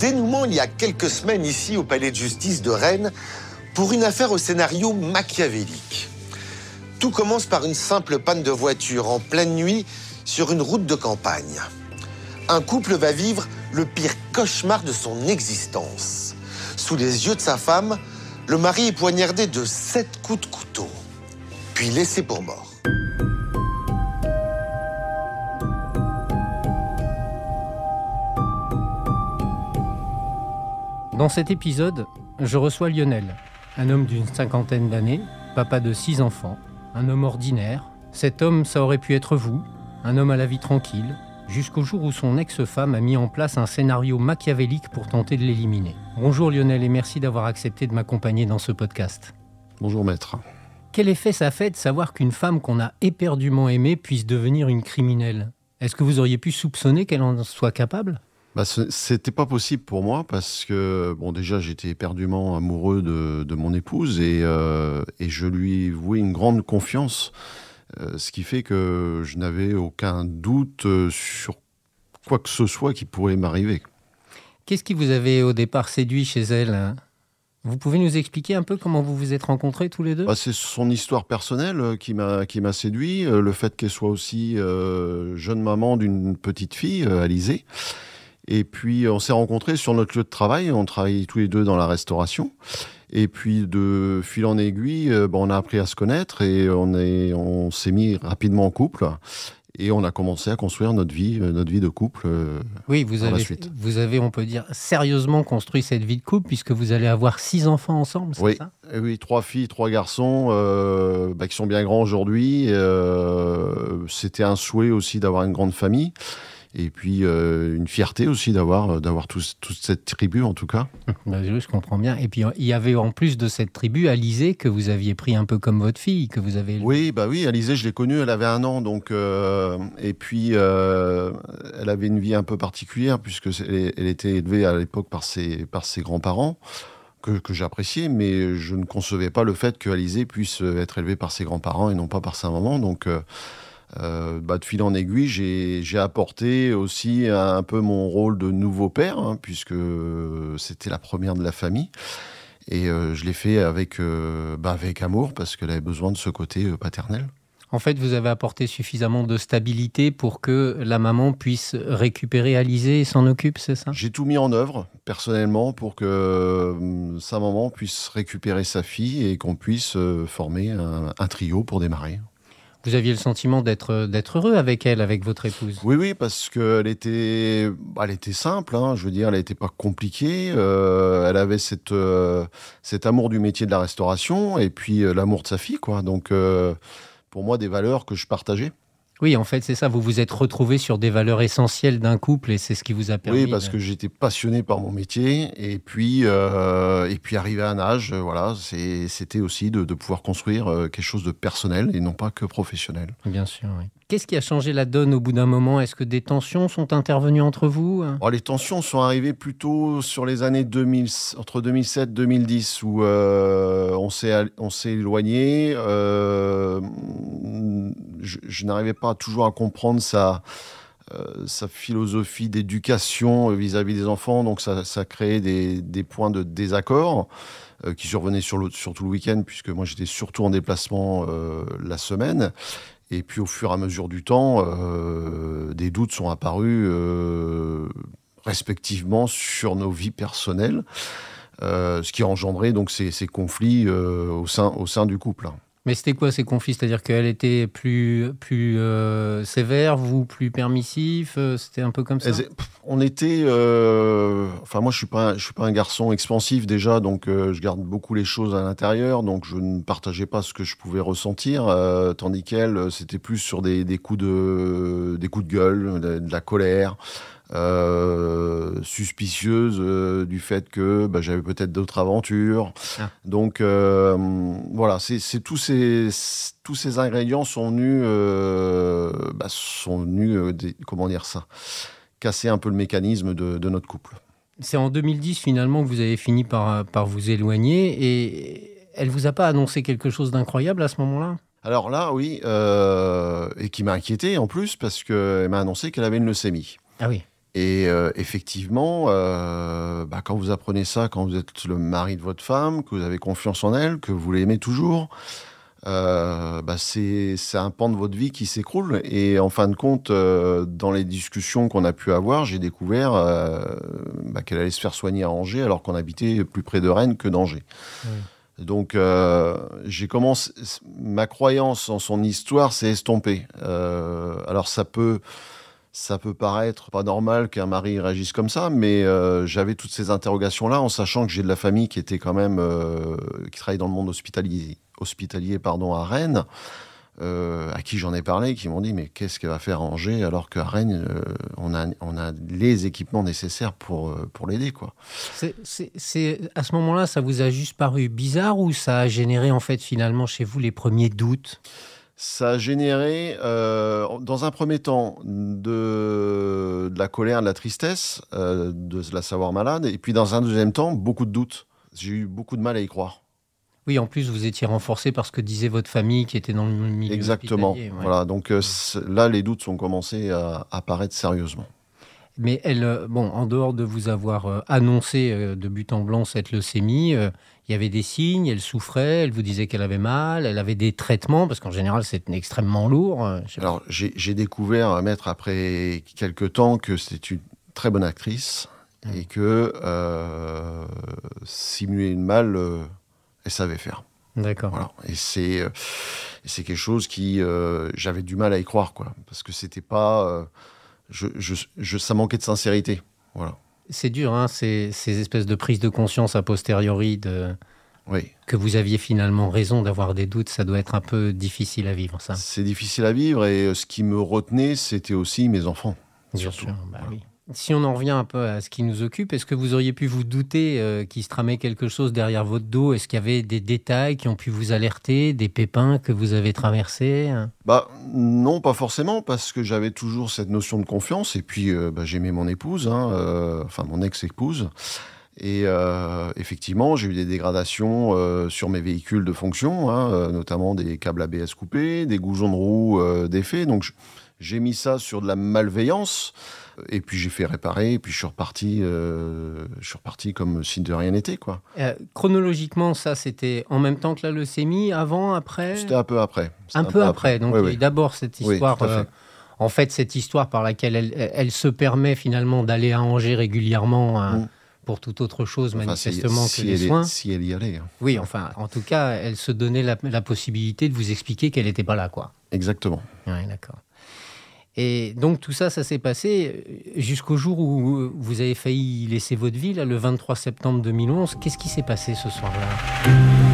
dénouement il y a quelques semaines ici au Palais de justice de Rennes pour une affaire au scénario machiavélique. Tout commence par une simple panne de voiture en pleine nuit sur une route de campagne. Un couple va vivre le pire cauchemar de son existence. Sous les yeux de sa femme, le mari est poignardé de sept coups de couteau, puis laissé pour mort. Dans cet épisode, je reçois Lionel, un homme d'une cinquantaine d'années, papa de six enfants, un homme ordinaire. Cet homme, ça aurait pu être vous, un homme à la vie tranquille, jusqu'au jour où son ex-femme a mis en place un scénario machiavélique pour tenter de l'éliminer. Bonjour Lionel et merci d'avoir accepté de m'accompagner dans ce podcast. Bonjour maître. Quel effet ça fait de savoir qu'une femme qu'on a éperdument aimée puisse devenir une criminelle Est-ce que vous auriez pu soupçonner qu'elle en soit capable bah, C'était pas possible pour moi parce que, bon, déjà, j'étais éperdument amoureux de, mon épouse euh, et, je lui vouais une grande confiance, euh, ce qui fait que je n'avais aucun doute euh, sur quoi que ce soit qui pourrait m'arriver. Qu'est-ce qui vous avait au départ séduit chez elle hein vous pouvez nous expliquer un peu comment vous vous êtes rencontrés tous les deux bah, C'est son histoire personnelle qui m'a qui m'a séduit, le fait qu'elle soit aussi jeune maman d'une petite fille, Alizée. Et puis, on s'est rencontrés sur notre lieu de travail. On travaillait tous les deux dans la restauration. Et puis, de fil en aiguille, euh, ben, on a appris à se connaître et on s'est on mis rapidement en couple. Et on a commencé à construire notre vie, euh, notre vie de couple. Euh, oui, vous avez, vous avez, on peut dire, sérieusement construit cette vie de couple puisque vous allez avoir six enfants ensemble, c'est oui. ça eh Oui, trois filles, trois garçons bah, qui sont bien grands aujourd'hui. C'était un souhait aussi d'avoir une grande famille et puis euh, une fierté aussi d'avoir euh, d'avoir toute cette tribu en tout cas. Ben, je comprends bien. Et puis il y avait en plus de cette tribu Alizé que vous aviez pris un peu comme votre fille que vous avez. Oui bah oui Alizé je l'ai connue elle avait un an donc euh, et puis elle avait une vie un peu particulière puisque elle, était élevée à l'époque par ses par ses grands parents que, j'appréciais, mais je ne concevais pas le fait que Alizé puisse être élevée par ses grands-parents et non pas par sa maman. Donc, euh, bah, de fil en aiguille, j'ai, apporté aussi un peu mon rôle de nouveau père, hein, puisque c'était la première de la famille. Et euh, je l'ai fait avec, euh, bah, avec amour, parce qu'elle avait besoin de ce côté paternel. En fait, vous avez apporté suffisamment de stabilité pour que la maman puisse récupérer Alizé et s'en occupe, c'est ça J'ai tout mis en œuvre, personnellement, pour que sa maman puisse récupérer sa fille et qu'on puisse former un trio pour démarrer. Vous aviez le sentiment d'être euh, d'être heureux avec elle, avec votre épouse. Oui, oui, parce qu'elle était, bah, elle était simple. Hein, je veux dire, elle n'était pas compliquée. Euh, elle avait cette euh, cet amour du métier de la restauration et puis l'amour de sa fille, quoi. Donc, pour moi, des valeurs que je partageais. Oui, en fait, c'est ça. Vous vous êtes retrouvé sur des valeurs essentielles d'un couple et c'est ce qui vous a permis. Oui, parce que j'étais passionné par mon métier et puis, euh, et puis arrivé à un âge, euh, voilà, c'était aussi de, pouvoir construire euh, quelque chose de personnel et non pas que professionnel. Bien sûr, oui. Qu'est-ce qui a changé la donne au bout d'un moment Est-ce que des tensions sont intervenues entre vous oh, Les tensions sont arrivées plutôt sur les années 2000, entre 2007 et 2010, où euh, on s'est éloigné je, n'arrivais pas toujours à comprendre euh, sa, philosophie d'éducation vis-à-vis des enfants. Donc ça, créait des, points de désaccord euh, qui survenaient sur surtout le week-end, puisque moi j'étais surtout en déplacement euh, la semaine. Et puis au fur et à mesure du temps, des doutes sont apparus respectivement sur nos vies personnelles. ce qui a engendré donc ces, conflits au sein du couple. Mais c'était quoi ces conflits C'est-à-dire qu'elle était plus, plus euh, sévère, vous plus permissif euh, C'était un peu comme ça On était. Euh, enfin, moi, je ne suis, suis, pas un garçon expansif déjà, donc je garde beaucoup les choses à l'intérieur, donc je ne partageais pas ce que je pouvais ressentir, tandis qu'elle, c'était plus sur des, coups de, des coups de gueule, de la colère. Euh, suspicieuse euh, du fait que bah, j'avais peut-être d'autres aventures. Ah. Donc euh, voilà, c'est tous ces tous ces ingrédients sont venus bah, sont venus comment dire ça casser un peu le mécanisme de, notre couple. C'est en 2010 finalement que vous avez fini par, par vous éloigner et elle vous a pas annoncé quelque chose d'incroyable à ce moment-là alors là, oui, et qui m'a inquiété en plus parce qu'elle m'a annoncé qu'elle avait une leucémie. Ah oui. Et euh, effectivement, euh, bah, quand vous apprenez ça, quand vous êtes le mari de votre femme, que vous avez confiance en elle, que vous l'aimez toujours, euh, bah, c'est un pan de votre vie qui s'écroule. Et en fin de compte, dans les discussions qu'on a pu avoir, j'ai découvert bah, qu'elle allait se faire soigner à Angers alors qu'on habitait plus près de Rennes que d'Angers. Donc, j'ai commencé. Ma croyance en son histoire s'est estompée. alors, ça peut ça peut paraître pas normal qu'un mari réagisse comme ça, mais euh, j'avais toutes ces interrogations-là en sachant que j'ai de la famille qui était quand même euh, qui travaille dans le monde hospitalier, hospitalier pardon, à Rennes. Euh, à qui j'en ai parlé, qui m'ont dit mais qu'est-ce qu'elle va faire Angers alors qu'à Rennes on a, on, a, les équipements nécessaires pour, pour l'aider quoi. C'est à ce moment-là ça vous a juste paru bizarre ou ça a généré en fait finalement chez vous les premiers doutes ça a généré, euh, dans un premier temps, de, la colère, de la tristesse, euh, de la savoir malade, et puis dans un deuxième temps, beaucoup de doutes. J'ai eu beaucoup de mal à y croire. Oui, en plus, vous étiez renforcé par ce que disait votre famille qui était dans le milieu. Exactement. Voilà, donc euh, là, les doutes ont commencé à apparaître sérieusement. Mais elle, euh, bon, en dehors de vous avoir euh, annoncé euh, de but en blanc cette leucémie, il y avait des signes, elle souffrait, elle vous disait qu'elle avait mal, elle avait des traitements, parce qu'en général, c'est extrêmement lourd. Alors, j'ai découvert, mettre après quelques temps, que c'est une très bonne actrice mmh. et que euh, simuler une mal, elle savait faire. D'accord. Et c'est c'est quelque chose qui j'avais du mal à y croire quoi, parce que c'était pas je, ça manquait de sincérité. Voilà. C'est dur, hein, ces, espèces de prises de conscience a posteriori de, oui. que vous aviez finalement raison d'avoir des doutes. Ça doit être un peu difficile à vivre, ça. C'est difficile à vivre et euh, ce qui me retenait, c'était aussi mes enfants. Bien sûr, bah oui si on en revient un peu à ce qui nous occupe, est-ce que vous auriez pu vous douter euh, qu'il se tramait quelque chose derrière votre dos Est-ce qu'il y avait des détails qui ont pu vous alerter, des pépins que vous avez traversés Bah non, pas forcément, parce que j'avais toujours cette notion de confiance. Et puis euh, bah, j'aimais mon épouse, hein, euh, enfin mon ex-épouse. Et effectivement, j'ai eu des dégradations sur mes véhicules de fonction, hein, notamment des câbles ABS coupés, des goujons de roue défaits. Donc j'ai mis ça sur de la malveillance, euh, et puis j'ai fait réparer, et puis je suis reparti, euh, je suis reparti comme si de rien n'était. quoi. Euh, chronologiquement, ça, c'était en même temps que la leucémie, avant, après C'était un peu après. Un, peu, après. donc d'abord cette histoire... en fait, cette histoire par laquelle elle, se permet finalement d'aller à Angers régulièrement, hein, mm. pour toute autre chose manifestement que les soins. si elle y allait. Hein. Oui, enfin, en tout cas, elle se donnait la, la possibilité de vous expliquer qu'elle n'était pas là, quoi. Exactement. Oui, d'accord. Et donc tout ça, ça s'est passé euh, jusqu'au jour où euh, vous avez failli laisser votre ville, le 23 septembre 2011. Qu'est-ce qui s'est passé ce soir-là